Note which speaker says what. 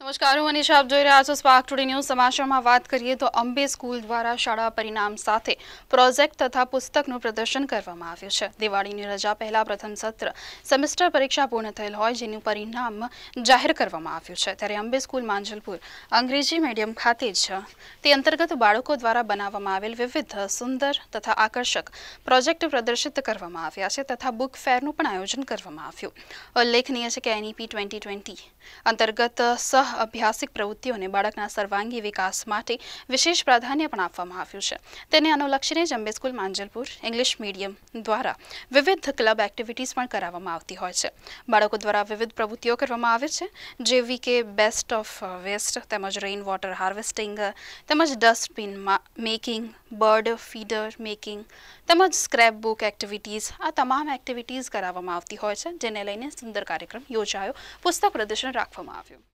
Speaker 1: નમસ્કાર હું મનીષા આપ જોઈ રહ્યા છો સ્પાર્ક ટુડે ન્યૂઝ સમાચારમાં વાત કરીએ તો અંબે સ્કૂલ દ્વારા શાળા પરિણામ સાથે પ્રોજેક્ટ તથા પુસ્તકનું પ્રદર્શન કરવામાં આવ્યું છે દિવાળીની રજા પહેલા પ્રથમ સત્ર સેમેસ્ટર પરીક્ષા પૂર્ણ થયેલ હોય જેનું પરિણામ જાહેર કરવામાં આવ્યું છે ત્યારે અંબે સ્કૂલ માંજલપુર અંગ્રેજી મીડિયમ ખાતે જ તે અંતર્ગત બાળકો દ્વારા બનાવવામાં આવેલ વિવિધ સુંદર તથા આકર્ષક પ્રોજેક્ટ પ્રદર્શિત કરવામાં આવ્યા છે તથા બુક ફેરનું પણ આયોજન કરવામાં આવ્યું ઉલ્લેખનીય છે કે એનઈપી ટ્વેન્ટી ટ્વેન્ટી અંતર્ગત સહ અભ્યાસિક પ્રવૃત્તિઓને બાળકના સર્વાંગી વિકાસ માટે વિશેષ પ્રાધાન્ય પણ આપવામાં આવ્યું છે તેને અનુલક્ષીને જંબે સ્કૂલ માંજલપુર ઇંગ્લિશ મીડિયમ દ્વારા વિવિધ ક્લબ એક્ટિવિટીઝ પણ કરાવવામાં આવતી હોય છે બાળકો દ્વારા વિવિધ પ્રવૃત્તિઓ કરવામાં આવે છે જેવી કે બેસ્ટ ઓફ વેસ્ટ તેમજ રેઇન વોટર હાર્વેસ્ટિંગ તેમજ dustbin making bird feeder making તેમજ સ્ક્રેપ બુક એક્ટિવિટીઝ આ તમામ એક્ટિવિટીઝ કરાવવામાં આવતી હોય છે જેને લઈને સુંદર કાર્યક્રમ યોજાયો પુસ્તક પ્રદર્શન રાખવામાં આવ્યું